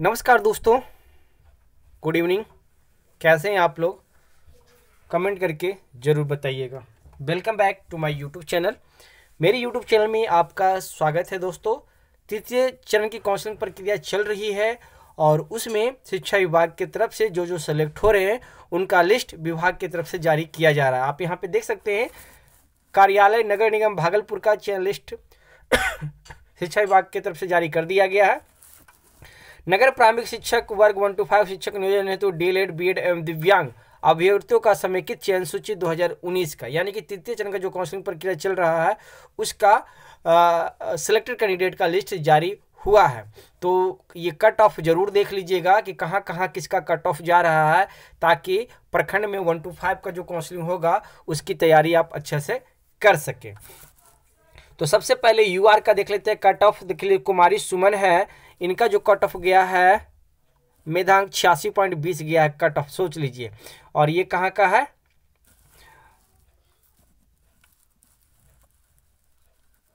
नमस्कार दोस्तों good evening कैसे हैं आप लोग कमेंट करके ज़रूर बताइएगा welcome back to my YouTube channel मेरे यूट्यूब चैनल में आपका स्वागत है दोस्तों तृतीय चरण की काउंसलिंग प्रक्रिया चल रही है और उसमें शिक्षा विभाग की तरफ से जो जो सेलेक्ट हो रहे हैं उनका लिस्ट विभाग की तरफ से जारी किया जा रहा है आप यहाँ पर देख सकते हैं कार्यालय नगर निगम भागलपुर का चयन लिस्ट शिक्षा विभाग की तरफ से जारी कर दिया गया है नगर प्रारंभिक शिक्षक वर्ग वन टू फाइव शिक्षक नियोजन हेतु डी एड बी एड एवं दिव्यांग अभ्यर्थियों का समेकित चयन सूची 2019 का यानी कि तृतीय चरण का जो काउंसलिंग प्रक्रिया चल रहा है उसका सिलेक्टेड कैंडिडेट का लिस्ट जारी हुआ है तो ये कट ऑफ जरूर देख लीजिएगा कि कहाँ कहाँ किसका कट ऑफ जा रहा है ताकि प्रखंड में वन टू फाइव का जो काउंसलिंग होगा उसकी तैयारी आप अच्छे से कर सकें तो सबसे पहले यूआर का देख लेते हैं कट ऑफ देख लीजिए कुमारी सुमन है इनका जो कट ऑफ गया है मेधांक छियासी पॉइंट बीस गया है कट ऑफ सोच लीजिए और ये कहाँ का है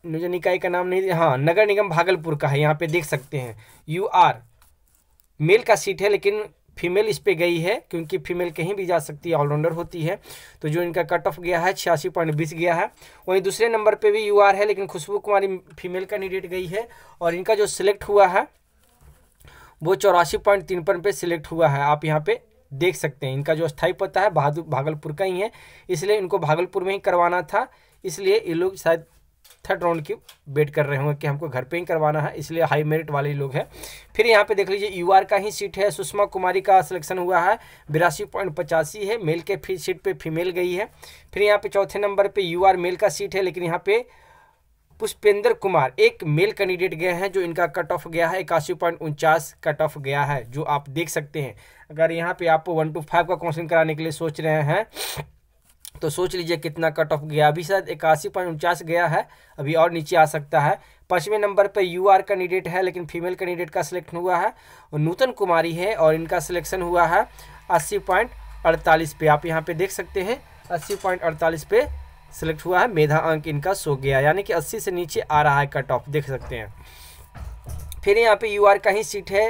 नियोजन निकाय का नाम नहीं हाँ नगर निगम भागलपुर का है यहाँ पे देख सकते हैं यू आर मेल का सीट है लेकिन फीमेल इस पर गई है क्योंकि फीमेल कहीं भी जा सकती है ऑलराउंडर होती है तो जो इनका कट ऑफ गया है छियासी पॉइंट बीस गया है वहीं दूसरे नंबर पर भी यू है लेकिन खुशबू कुमारी फीमेल कैंडिडेट गई है और इनका जो सिलेक्ट हुआ है वो चौरासी पॉइंट तीन पर पे सिलेक्ट हुआ है आप यहाँ पे देख सकते हैं इनका जो स्थायी पता है भागलपुर का ही है इसलिए इनको भागलपुर में ही करवाना था इसलिए ये लोग शायद थर्ड राउंड की वेट कर रहे होंगे कि हमको घर पे ही करवाना है इसलिए हाई मेरिट वाले लोग हैं फिर यहाँ पे देख लीजिए यूआर का ही सीट है सुषमा कुमारी का सिलेक्शन हुआ है बिरासी पॉइंट पचासी है मेल के फिर सीट पे फीमेल गई है फिर यहाँ पे चौथे नंबर पे यूआर मेल का सीट है लेकिन यहाँ पे पुष्पेंद्र कुमार एक मेल कैंडिडेट गए हैं जो इनका कट ऑफ गया है इक्यासी पॉइंट उनचास कट ऑफ गया है जो आप देख सकते हैं अगर यहाँ पे आप वन टू फाइव का क्वेश्चन कराने के लिए सोच रहे हैं तो सोच लीजिए कितना कट ऑफ गया अभी शायद इक्यासी पॉइंट उनचास गया है अभी और नीचे आ सकता है पाँचवें नंबर पर यू आर कैंडिडेट है लेकिन फीमेल कैंडिडेट का सिलेक्शन हुआ है नूतन कुमारी है और इनका सिलेक्शन हुआ है अस्सी पॉइंट अड़तालीस पे आप यहाँ पे देख सकते हैं अस्सी पॉइंट अड़तालीस पे सिलेक्ट हुआ है मेधा अंक इनका सो गया यानी कि अस्सी से नीचे आ रहा है कट ऑफ देख सकते हैं फिर यहाँ पे यू आर का ही सीट है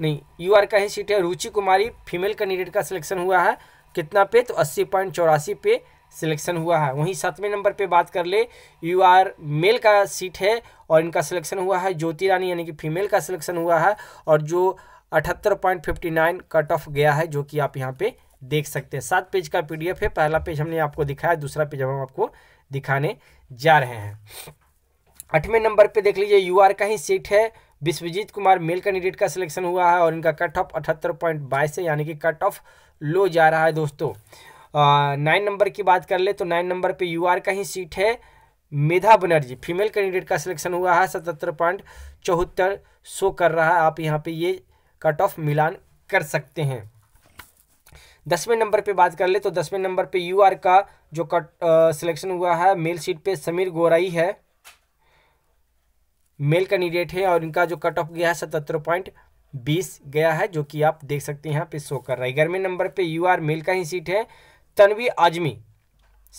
नहीं यू आर का ही सीट है रुचि कुमारी फीमेल कैंडिडेट का सिलेक्शन हुआ है कितना पे तो अस्सी पॉइंट चौरासी पे सिलेक्शन हुआ है वहीं सातवें नंबर पे बात कर ले यू आर मेल का सीट है और इनका सिलेक्शन हुआ है ज्योति रानी यानी कि फीमेल का सिलेक्शन हुआ है और जो अठहत्तर point fifty nine cut off गया है जो कि आप यहाँ पे देख सकते हैं सात पेज का एफ है पहला पेज हमने आपको दिखाया दूसरा पेज हम आपको दिखाने जा रहे हैं आठवें नंबर पे देख लीजिए यू आर का ही सीट है विश्वजीत कुमार मेल कैंडिडेट का सिलेक्शन हुआ है और इनका कट ऑफ अठहत्तर पॉइंट बाईस है यानी कि कट ऑफ लो जा रहा है दोस्तों नाइन नंबर की बात कर ले तो नाइन नंबर पे यूआर का ही सीट है मेधा बनर्जी फीमेल कैंडिडेट का सिलेक्शन हुआ है सतहत्तर पॉइंट चौहत्तर शो कर रहा है आप यहाँ पे ये कट ऑफ मिलान कर सकते हैं दसवें नंबर पे बात कर ले तो दसवें नंबर पे यूआर का जो कट सिलेक्शन हुआ है मेल सीट पे समीर गोराई है मेल कैंडिडेट है और इनका जो कट ऑफ गया है सतहत्तर पॉइंट बीस गया है जो कि आप देख सकते हैं यहाँ पे शो कर रहा है ग्यारहवें नंबर पे यू आर मेल का ही सीट है तनवी आजमी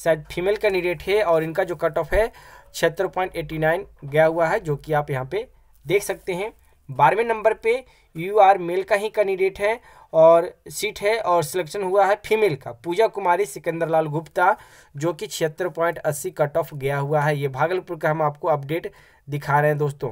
शायद फीमेल कैंडिडेट है और इनका जो कट ऑफ है छिहत्तर पॉइंट एट्टी नाइन गया हुआ है जो कि आप यहाँ पे देख सकते हैं बारहवें नंबर पे यू आर मेल का ही कैंडिडेट है और सीट है और सिलेक्शन हुआ है फीमेल का पूजा कुमारी सिकंदर लाल गुप्ता जो कि छिहत्तर पॉइंट अस्सी कट ऑफ गया हुआ है ये भागलपुर का हम आपको अपडेट दिखा रहे हैं दोस्तों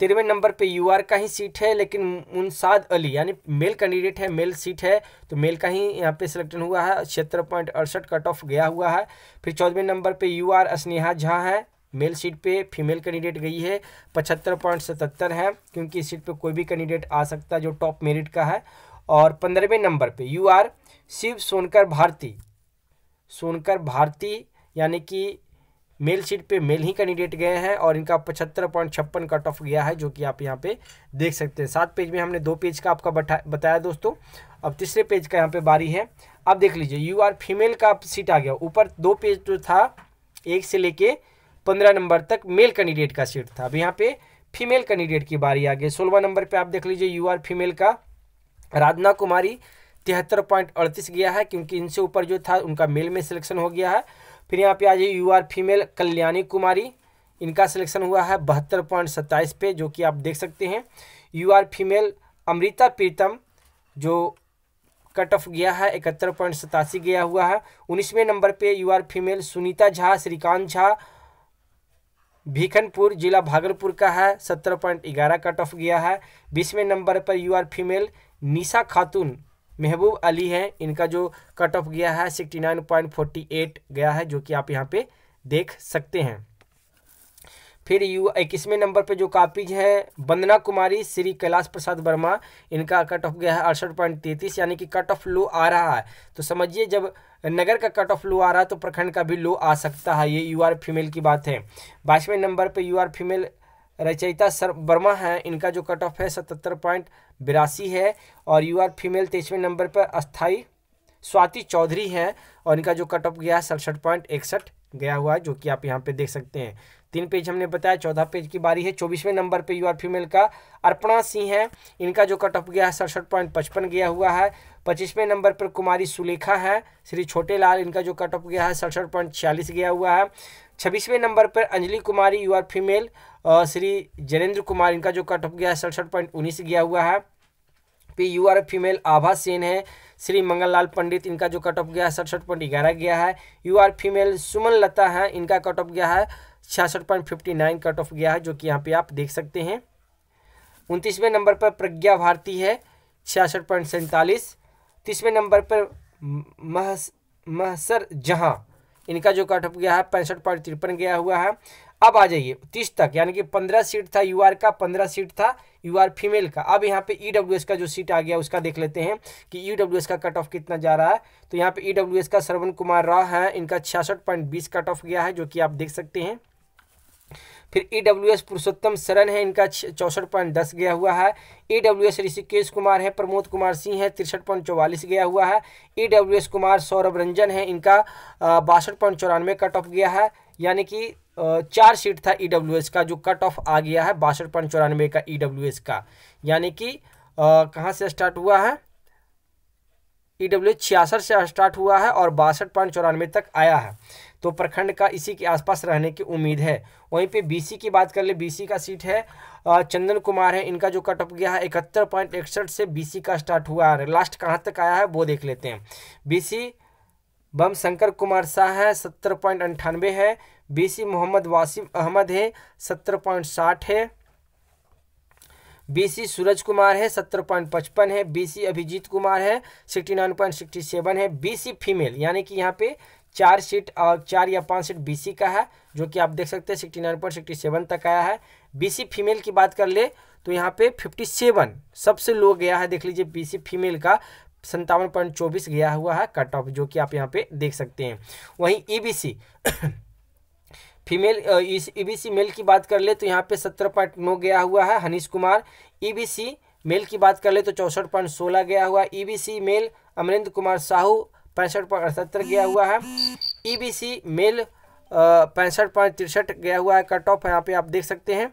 तिरवे नंबर पे यू आर का ही सीट है लेकिन मुनसाद अली यानी मेल कैंडिडेट है मेल सीट है तो मेल का ही यहाँ पे सिलेक्शन हुआ है छिहत्तर पॉइंट अड़सठ कट ऑफ गया हुआ है फिर चौदहवें नंबर पे यू आर स्नेहा झा है मेल सीट पे फीमेल कैंडिडेट गई है पचहत्तर पॉइंट सतहत्तर है क्योंकि इस सीट पे कोई भी कैंडिडेट आ सकता है जो टॉप मेरिट का है और पंद्रहवें नंबर पे यू आर शिव सोनकर भारती सोनकर भारती यानी कि मेल सीट पे मेल ही कैंडिडेट गए हैं और इनका पचहत्तर पॉइंट छप्पन कट ऑफ गया है जो कि आप यहाँ पे देख सकते हैं सात पेज में हमने दो पेज का आपका बताया दोस्तों अब तीसरे पेज का यहाँ पे बारी है अब देख लीजिए यू आर फीमेल का सीट आ गया ऊपर दो पेज जो था एक से लेके पंद्रह नंबर तक मेल कैंडिडेट का सीट था अब यहाँ पे फीमेल कैंडिडेट की बारी आ गई सोलवा नंबर पे आप देख लीजिए यू आर फीमेल का राधना कुमारी तिहत्तर पॉइंट अड़तीस गया है क्योंकि इनसे ऊपर जो था उनका मेल में सिलेक्शन हो गया है फिर यहाँ पे आ जाइए U R female Kalyani Kumari इनका सिलेक्शन हुआ है बहत्तर पॉइंट सत्ताईस पे जो कि आप देख सकते हैं U R female Amrita Pritam जो कट ऑफ गया है इकहत्तर पॉइंट सतासी गया हुआ है उन्नीसवें नंबर पे U R female Sunita Jha Shrikant Jha Bhikhanpur जिला भागलपुर का है सत्रह पॉइंट ग्यारह कट ऑफ गया है बीसवें नंबर पर U R female Nisha Khatoon Mahboob Ali है इनका जो कट ऑफ गया है sixty nine point forty eight गया है जो कि आप यहाँ पे देख सकते हैं फिर यू इक्कीसवें नंबर पे जो कापीज हैं वंदना कुमारी श्री कैलाश प्रसाद वर्मा इनका कट ऑफ गया है अड़सठ पॉइंट तैंतीस यानी कि कट ऑफ लो आ रहा है तो समझिए जब नगर का कट ऑफ लो आ रहा है तो प्रखंड का भी लो आ सकता है ये यू आर फीमेल की बात है बाईसवें नंबर पर यू आर फीमेल रचयिता सर वर्मा है इनका जो कट ऑफ है सतहत्तर पॉइंट बिरासी है और यू आर फीमेल तेईसवें नंबर पर अस्थाई स्वाति चौधरी हैं और इनका जो कट ऑफ गया है सड़सठ पॉइंट इकसठ गया हुआ है जो कि आप यहाँ पे देख सकते हैं तीन पेज हमने बताया चौदह पेज की बारी है चौबीसवें नंबर पे यूआर फीमेल का अर्पणा सिंह है इनका जो कट ऑफ गया है सड़सठ पॉइंट पचपन गया हुआ है पच्चीसवें नंबर पर कुमारी सुलेखा है श्री छोटे लाल इनका जो कट ऑफ गया है सड़सठ पॉइंट छियालीस गया हुआ है छब्बीसवें नंबर पर अंजलि कुमारी यूआर फीमेल श्री जनेन्द्र कुमार इनका जो कट ऑफ गया है सड़सठ पॉइंट उन्नीस गया हुआ है फिर U R female Abha Sen है श्री मंगललाल पंडित इनका जो कट ऑफ गया है सड़सठ पॉइंट ग्यारह गया है U R female Suman Lata है इनका कट ऑफ गया है छियासठ point fifty nine cut off गया है जो कि यहाँ पे आप देख सकते हैं उनतीसवें नंबर पर प्रज्ञा भारती है छियासठ पॉइंट सैंतालीस तीसवें नंबर पर महस महसर जहाँ इनका जो कट ऑफ गया है पैंसठ पॉइंट तिरपन गया हुआ है अब आ जाइए तीस तक यानी कि पंद्रह सीट था यू का पंद्रह सीट था यू फीमेल का अब यहाँ पे ई e का जो सीट आ गया उसका देख लेते हैं कि ई e का कट ऑफ कितना जा रहा है तो यहाँ पे ई e का श्रवण कुमार राव है इनका छियासठ पॉइंट बीस कट ऑफ गया है जो कि आप देख सकते हैं फिर ई डब्ल्यू एस पुरुषोत्तम शरण है इनका चौंसठ पॉइंट दस गया हुआ है E W S Rishikesh Kumar है प्रमोद कुमार सिंह है तिरसठ पॉइंट चौवालीस गया हुआ है E W S Kumar Saurabh Ranjan है इनका बासठ पॉइंट चौरानवे कट ऑफ गया है यानी कि चार सीट था ई डब्ल्यू एस का जो कट ऑफ आ गया है बासठ पॉइंट चौरानवे का ई डब्ल्यू एस का यानी कि कहाँ से स्टार्ट हुआ है ई डब्ल्यू एस छियासठ से स्टार्ट हुआ है और बासठ पॉइंट चौरानवे तक आया है तो प्रखंड का इसी के आसपास रहने की उम्मीद है वहीं पे बीसी की बात कर ले बीसी का सीट है चंदन कुमार है इनका जो कट ऑफ गया है इकहत्तर पॉइंट इकसठ से बीसी का स्टार्ट हुआ है लास्ट कहाँ तक आया है वो देख लेते हैं बीसी बम शंकर कुमार शाह है सत्तर पॉइंट अंठानवे है बीसी मोहम्मद वासिम अहमद है सत्तर पॉइंट साठ है बीसी सूरज कुमार है सत्तर पॉइंट पचपन है बीसी अभिजीत कुमार है sixty nine point sixty seven है बीसी फीमेल यानी कि यहाँ पे चार सीट और चार या पाँच सीट बीसी का है जो कि आप देख सकते हैं sixty nine point sixty seven तक आया है बीसी फीमेल की बात कर ले तो यहाँ पे फिफ्टी सेवन सबसे लो गया है देख लीजिए बीसी फीमेल का संतावन पॉइंट चौबीस गया हुआ है कट ऑफ जो कि आप यहाँ पे देख सकते हैं वहीं ईबीसी फीमेल ईबीसी मेल की बात कर ले तो यहाँ पे सत्रह पॉइंट नौ गया हुआ है Hanish Kumar EBC e male की बात कर ले तो चौंसठ पॉइंट सोलह गया हुआ EBC male e Amrendra Kumar Sahu पैंसठ पॉइंट अठहत्तर गया हुआ है ईबीसी e मेल पैंसठ पॉइंट तिरसठ गया हुआ है कट ऑफ यहाँ पे आप देख सकते हैं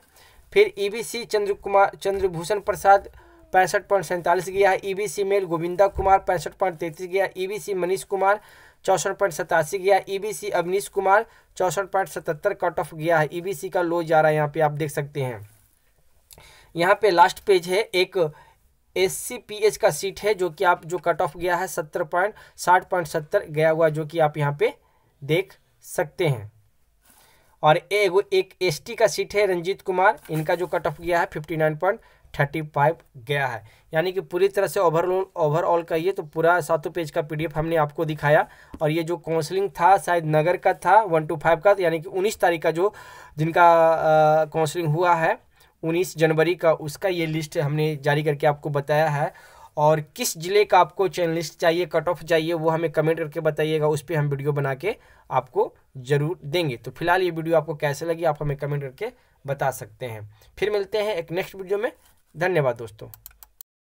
फिर ईबीसी e चंद्र कुमार चंद्रभूषण प्रसाद पैंसठ पॉइंट सैंतालीस गया है EBC e male Govinda Kumar पैंसठ पॉइंट तैंतीस गया ईबीसी मनीष कुमार चौंसठ पॉइंट सतासी गया ईबीसी अवनीश कुमार चौंसठ पॉइंट सतहत्तर कट ऑफ गया है ईबीसी का लो जा रहा है यहाँ पे आप देख सकते हैं यहाँ पे लास्ट पेज है एक एस का सीट है जो कि आप जो कट ऑफ गया है सत्तर पॉइंट साठ पॉइंट सत्तर गया हुआ जो कि आप यहाँ पे देख सकते हैं और एगो एक एसटी का सीट है रंजीत कुमार इनका जो कट ऑफ गया है fifty nine point thirty five गया है यानी कि पूरी तरह से ओवरऑल ओवरऑल कहिए तो पूरा सातों पेज का पीडीएफ हमने आपको दिखाया और ये जो काउंसलिंग था शायद नगर का था वन टू फाइव का यानी कि उन्नीस तारीख का जो जिनका काउंसलिंग हुआ है उन्नीस जनवरी का उसका ये लिस्ट हमने जारी करके आपको बताया है और किस ज़िले का आपको चैन लिस्ट चाहिए कट ऑफ चाहिए वो हमें कमेंट करके बताइएगा उस पर हम वीडियो बना के आपको ज़रूर देंगे तो फिलहाल ये वीडियो आपको कैसे लगी आप हमें कमेंट करके बता सकते हैं फिर मिलते हैं एक नेक्स्ट वीडियो में धन्यवाद दोस्तों